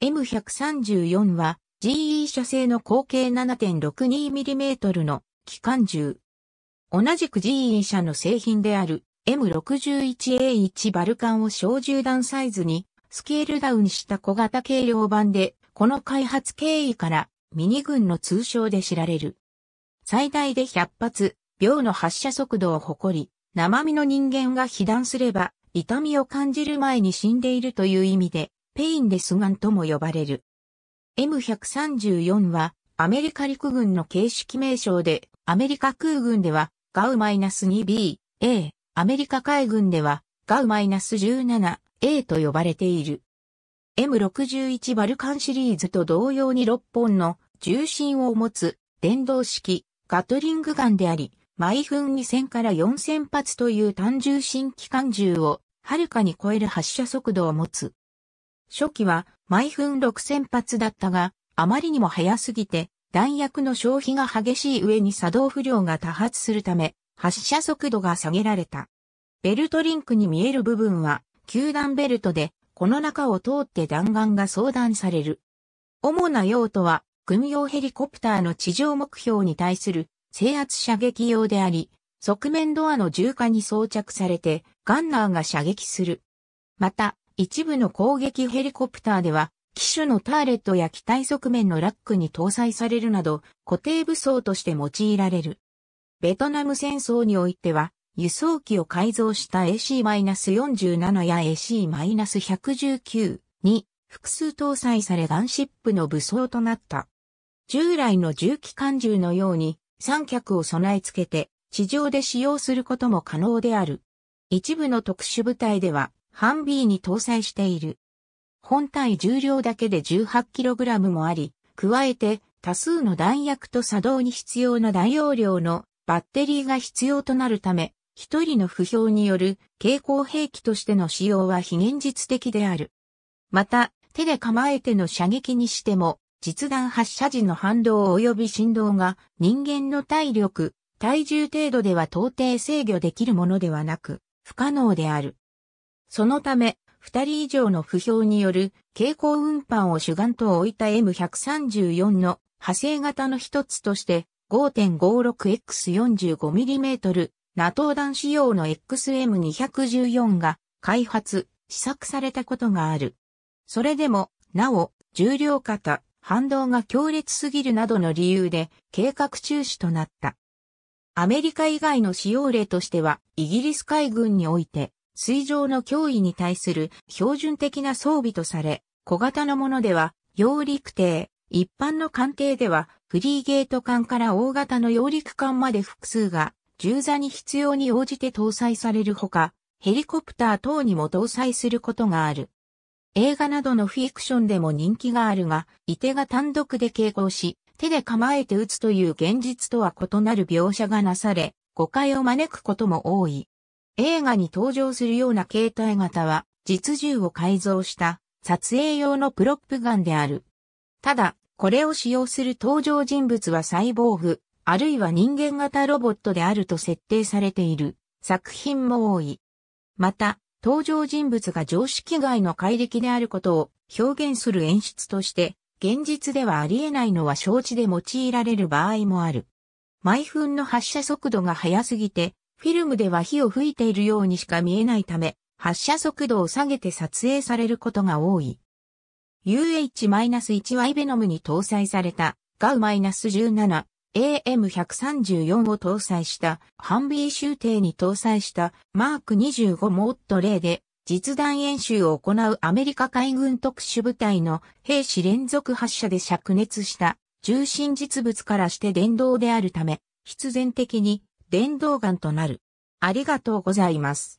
M134 は GE 社製の口径 7.62mm の機関銃。同じく GE 社の製品である M61A1 バルカンを小銃弾サイズにスケールダウンした小型軽量版で、この開発経緯からミニ軍の通称で知られる。最大で100発、秒の発射速度を誇り、生身の人間が被弾すれば痛みを感じる前に死んでいるという意味で、ペインレスガンとも呼ばれる。M134 はアメリカ陸軍の形式名称で、アメリカ空軍ではガウ -2B、A、アメリカ海軍ではガウ -17、A と呼ばれている。M61 バルカンシリーズと同様に6本の重心を持つ電動式ガトリングガンであり、毎分2000から4000発という単重心機関銃をはるかに超える発射速度を持つ。初期は毎分6000発だったが、あまりにも早すぎて、弾薬の消費が激しい上に作動不良が多発するため、発射速度が下げられた。ベルトリンクに見える部分は、球弾ベルトで、この中を通って弾丸が相談される。主な用途は、軍用ヘリコプターの地上目標に対する制圧射撃用であり、側面ドアの重火に装着されて、ガンナーが射撃する。また、一部の攻撃ヘリコプターでは、機種のターレットや機体側面のラックに搭載されるなど、固定武装として用いられる。ベトナム戦争においては、輸送機を改造した AC-47 や AC-119 に複数搭載されガンシップの武装となった。従来の重機関銃のように三脚を備え付けて地上で使用することも可能である。一部の特殊部隊ではハンビーに搭載している。本体重量だけで 18kg もあり、加えて多数の弾薬と作動に必要な大容量のバッテリーが必要となるため、一人の不評による蛍光兵器としての使用は非現実的である。また、手で構えての射撃にしても、実弾発射時の反動及び振動が人間の体力、体重程度では到底制御できるものではなく、不可能である。そのため、二人以上の不評による蛍光運搬を主眼と置いた M134 の派生型の一つとして 5.56X45mm ナトー弾仕様の XM214 が開発、試作されたことがある。それでも、なお、重量型、反動が強烈すぎるなどの理由で計画中止となった。アメリカ以外の使用例としては、イギリス海軍において、水上の脅威に対する標準的な装備とされ、小型のものでは、揚陸艇、一般の艦艇では、フリーゲート艦から大型の揚陸艦まで複数が、重座に必要に応じて搭載されるほか、ヘリコプター等にも搭載することがある。映画などのフィクションでも人気があるが、伊手が単独で傾向し、手で構えて撃つという現実とは異なる描写がなされ、誤解を招くことも多い。映画に登場するような携帯型は、実銃を改造した撮影用のプロップガンである。ただ、これを使用する登場人物はサイボーグ、あるいは人間型ロボットであると設定されている作品も多い。また、登場人物が常識外の怪力であることを表現する演出として、現実ではありえないのは承知で用いられる場合もある。毎分の発射速度が速すぎて、フィルムでは火を吹いているようにしか見えないため、発射速度を下げて撮影されることが多い。UH-1 はイベノムに搭載されたガウ -17 AM134 を搭載したハンビー集艇に搭載したマーク25モット0で実弾演習を行うアメリカ海軍特殊部隊の兵士連続発射で灼熱した重心実物からして電動であるため必然的に伝道岩となる。ありがとうございます。